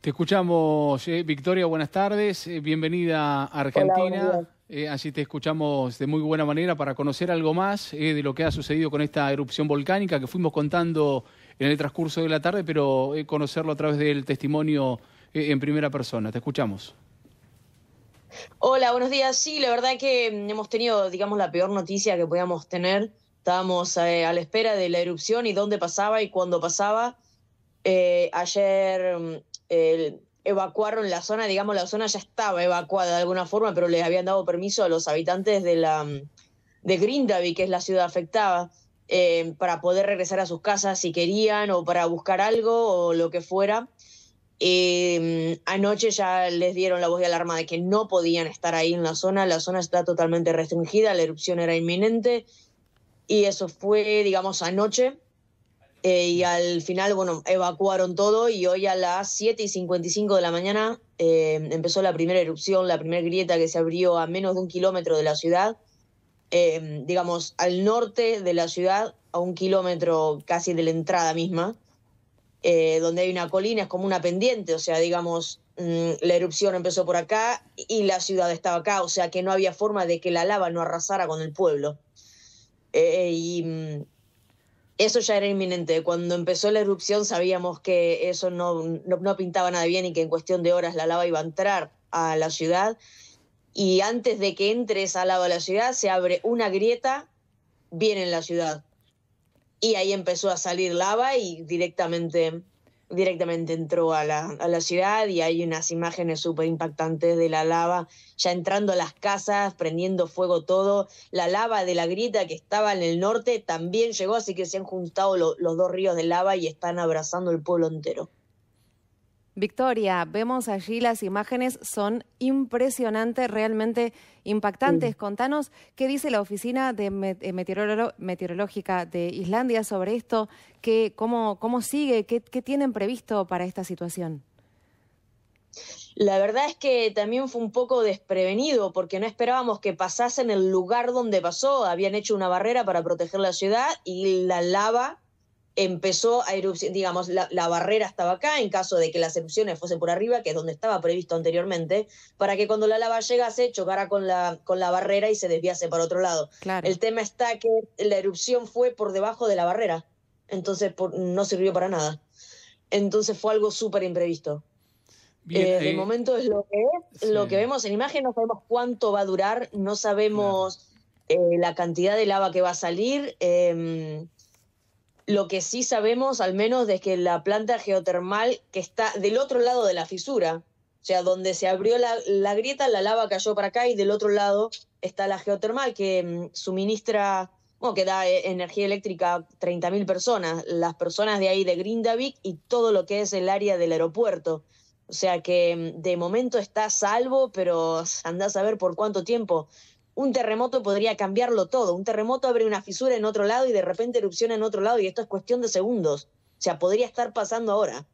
Te escuchamos, eh, Victoria, buenas tardes, eh, bienvenida a Argentina. Eh, así te escuchamos de muy buena manera para conocer algo más de lo que ha sucedido con esta erupción volcánica que fuimos contando en el transcurso de la tarde, pero conocerlo a través del testimonio en primera persona. Te escuchamos. Hola, buenos días. Sí, la verdad que mm, hemos tenido, digamos, la peor noticia que podíamos tener. Estábamos a la espera de la erupción y dónde pasaba y cuándo pasaba. ayer mm, eh, evacuaron la zona, digamos, la zona ya estaba evacuada de alguna forma, pero les habían dado permiso a los habitantes de, la, mm, de Grindaby, que es la ciudad afectada, eh, para poder regresar a sus casas si querían o para buscar algo o lo que fuera. Eh, mm, anoche ya les dieron la voz de alarma de que no podían estar ahí en la zona, la zona está totalmente restringida, la erupción era inminente y eso fue, digamos, anoche. Eh, y al final, bueno, evacuaron todo y hoy a las 7 y 55 de la mañana eh, empezó la primera erupción, la primera grieta que se abrió a menos de un kilómetro de la ciudad, eh, digamos, al norte de la ciudad, a un kilómetro casi de la entrada misma, donde hay una colina, es como una pendiente, o sea, digamos, mm, la erupción empezó por acá y la ciudad estaba acá, o sea que no había forma de que la lava no arrasara con el pueblo. y mm, eso ya era inminente. Cuando empezó la erupción sabíamos que eso no, no, pintaba nada bien y que en cuestión de horas la lava iba a entrar a la ciudad. Y antes de que entre esa lava a la ciudad, se abre una grieta bien en la ciudad. Y ahí empezó a salir lava y directamente directamente entró a la, a la ciudad y hay unas imágenes súper impactantes de la lava ya entrando a las casas, prendiendo fuego todo. La lava de la grita que estaba en el norte también llegó, así que se han juntado los dos ríos de lava y están abrazando el pueblo entero. Victoria, vemos allí las imágenes, son impresionantes, realmente impactantes. Contanos qué dice la Oficina eh, Meteorológica de Islandia sobre esto, qué, cómo, cómo sigue, qué, qué tienen previsto para esta situación. La verdad es que también fue un poco desprevenido porque no esperábamos que pasase en el lugar donde pasó. Habían hecho una barrera para proteger la ciudad y la lava empezó a erupción, digamos, la, barrera estaba acá en caso de que las erupciones fuesen por arriba, que es donde estaba previsto anteriormente, para que cuando la lava llegase chocara con la, con la barrera y se desviase para otro lado. El tema está que la erupción fue por debajo de la barrera, entonces no sirvió para nada. Entonces fue algo súper imprevisto. Eh, de eh, momento es lo que lo que vemos en imagen, no sabemos cuánto va a durar, no sabemos eh, la cantidad de lava que va a salir em, lo que sí sabemos, al menos, es que la planta geotermal que está del otro lado de la fisura, o sea, donde se abrió la, grieta, la lava cayó para acá y del otro lado está la geotermal que mm, suministra, bueno, que da eh, energía eléctrica a 30.000 personas, las personas de ahí de Grindavik y todo lo que es el área del aeropuerto. O sea que mm, de momento está salvo, pero andás a ver por cuánto tiempo un terremoto podría cambiarlo todo. Un terremoto abre una fisura en otro lado y de repente erupciona en otro lado y esto es cuestión de segundos. O sea, podría estar pasando ahora.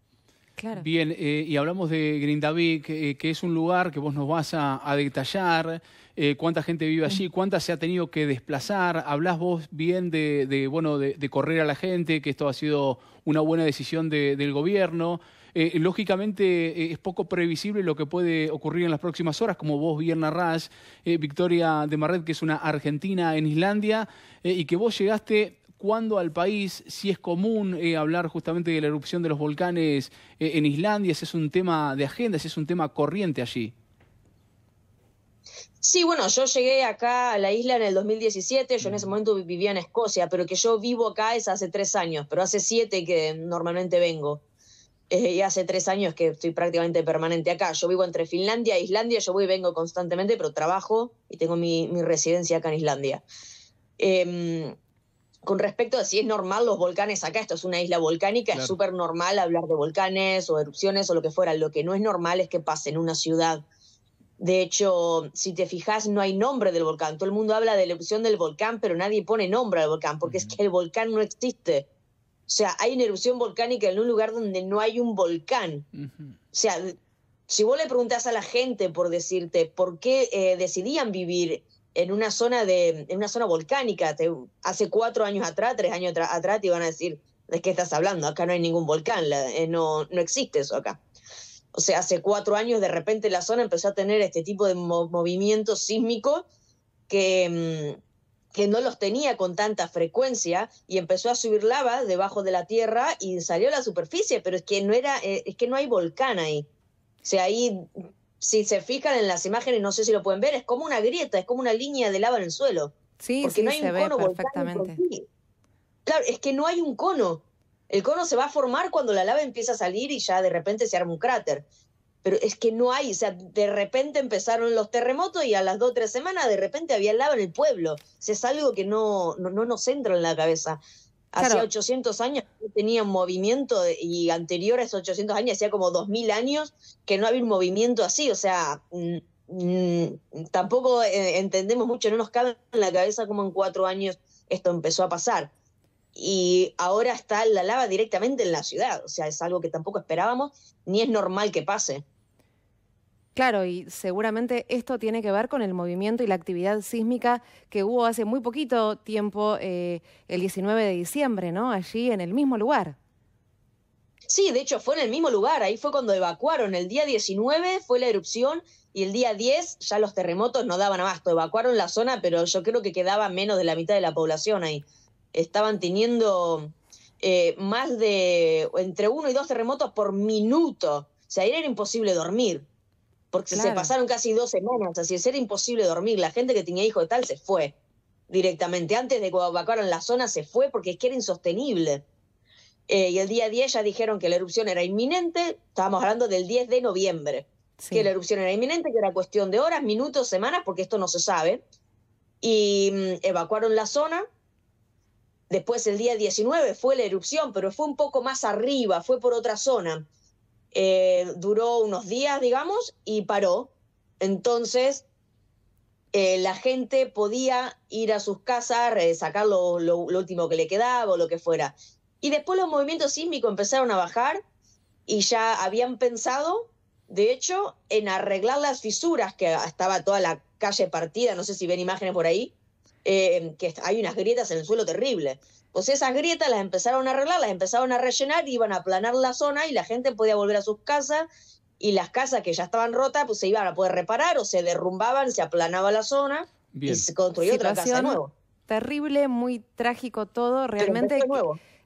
Claro. Bien, eh, y hablamos de Grindavik, eh, que es un lugar que vos nos vas a, detallar, eh, cuánta gente vive allí, cuánta se ha tenido que desplazar, hablás vos bien de, bueno, de, correr a la gente, que esto ha sido una buena decisión del gobierno, eh, eh, lógicamente eh, es poco previsible lo que puede ocurrir en las próximas horas, como vos bien narrás, Victoria de Marret, que es una argentina en Islandia, y que vos llegaste cuando al país, si es común hablar justamente de la erupción de los volcanes en Islandia, si es un tema de agenda, si es un tema corriente allí. Sí, bueno, yo llegué acá a la isla en el 2017, yo en ese mm. momento vivía en Escocia, pero que yo vivo acá es hace tres años, pero hace siete que normalmente vengo y hace tres años que estoy prácticamente permanente acá. Yo vivo entre Finlandia e Islandia, yo voy y vengo constantemente, pero trabajo y tengo mi, residencia acá en Islandia. Em, con respecto a si es normal los volcanes acá, esto es una isla volcánica, es súper normal hablar de volcanes o erupciones o lo que fuera. Lo que no es normal es que pase en una ciudad. De hecho, si te fijas, no hay nombre del volcán. Todo el mundo habla de la erupción del volcán, pero nadie pone nombre al volcán, porque es que el volcán no existe. O sea, hay una erupción volcánica en un lugar donde no hay un volcán. O sea, si vos le preguntás a la gente por decirte por qué eh, decidían vivir en una zona de una zona volcánica hace cuatro años atrás tres años atrás te iban a decir de qué estás hablando acá no hay ningún volcán eh, no no existe eso acá o sea hace cuatro años de repente la zona empezó a tener este tipo de movimiento sísmico que mm, que no los tenía con tanta frecuencia y empezó a subir lava debajo de la tierra y salió a la superficie, pero es que no era, eh, es que no hay volcán ahí. O sea, ahí, si se fijan en las imágenes, no sé si lo pueden ver, es como una grieta, es como una línea de lava en el suelo. Sí, porque no hay un cono Claro, es que no hay un cono. El cono se va a formar cuando la lava empieza a salir y ya de repente se arma un cráter pero es que no hay, o sea, de repente empezaron los terremotos y a las dos o tres semanas de repente había lava en el pueblo. es algo que no, no, nos entra en la cabeza. Hace 800 años tenía un movimiento y anterior a esos 800 años, hacía como 2000 años que no había un movimiento así, o sea, mm, mm, tampoco eh, entendemos mucho, no nos cabe en la cabeza cómo en cuatro años esto empezó a pasar. Y ahora está la lava directamente en la ciudad, o sea, es algo que tampoco esperábamos ni es normal que pase. Claro, y seguramente esto tiene que ver con el movimiento y la actividad sísmica que hubo hace muy poquito tiempo, eh, el 19 de diciembre, ¿no? Allí en el mismo lugar. Sí, de hecho fue en el mismo lugar, ahí fue cuando evacuaron, el día 19 fue la erupción y el día 10 ya los terremotos no daban abasto, evacuaron la zona, pero yo creo que quedaba menos de la mitad de la población ahí. Estaban teniendo eh, más de entre uno y dos terremotos por minuto, o sea, ahí era imposible dormir porque se pasaron casi dos semanas, así es, era imposible dormir. La gente que tenía hijo de tal se fue directamente. Antes de que evacuaron la zona se fue porque es que era insostenible. Eh, y el día 10 ya dijeron que la erupción era inminente, estábamos hablando del 10 de noviembre, que la erupción era inminente, que era cuestión de horas, minutos, semanas, porque esto no se sabe. Y mm, evacuaron la zona. Después el día 19 fue la erupción, pero fue un poco más arriba, fue por otra zona. Eh, duró unos días, digamos, y paró. Entonces, eh, la gente podía ir a sus casas, eh, sacar lo, lo, último que le quedaba o lo que fuera. Y después los movimientos sísmicos empezaron a bajar y ya habían pensado, de hecho, en arreglar las fisuras, que estaba toda la calle partida, no sé si ven imágenes por ahí, Em, que hay unas grietas en el suelo terrible. Pues esas grietas las empezaron a arreglar, las empezaron a rellenar, iban a aplanar la zona y la gente podía volver a sus casas y las casas que ya estaban rotas pues se iban a poder reparar o se derrumbaban, se aplanaba la zona y se construía otra casa nueva. Terrible, muy trágico todo, realmente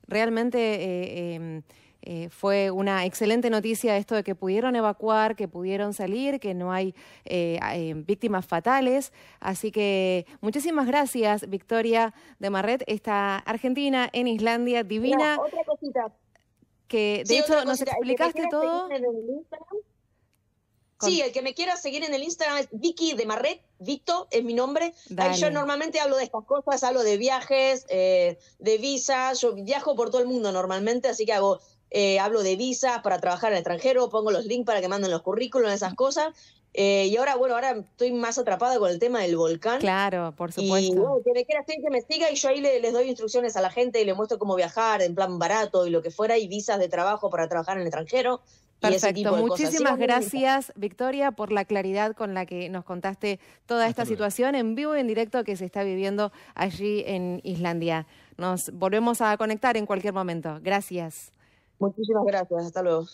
realmente eh, em, eh, fue una excelente noticia esto de que pudieron evacuar, que pudieron salir, que no hay eh, eh, víctimas fatales. Así que muchísimas gracias, Victoria de Marret, esta Argentina en Islandia divina. otra cosita. Que de hecho nos explicaste todo. Sí, el que me quiera seguir en el Instagram es Vicky de Marret, Vito es mi nombre. yo normalmente hablo de estas cosas, hablo de viajes, de visas, yo viajo por todo el mundo normalmente, así que hago eh, hablo de visas para trabajar en el extranjero, pongo los links para que manden los currículos, esas cosas. Eh, y ahora, bueno, ahora estoy más atrapada con el tema del volcán. Claro, por supuesto. Y oh, que me quiera me siga y yo ahí les doy instrucciones a la gente y les muestro cómo viajar en plan barato y lo que fuera y visas de trabajo para trabajar en el extranjero. Perfecto, muchísimas gracias Victoria por la claridad con la que nos contaste toda esta situación en vivo y en directo que se está viviendo allí en Islandia. Nos volvemos a conectar en cualquier momento. Gracias. Muchísimas gracias, hasta luego.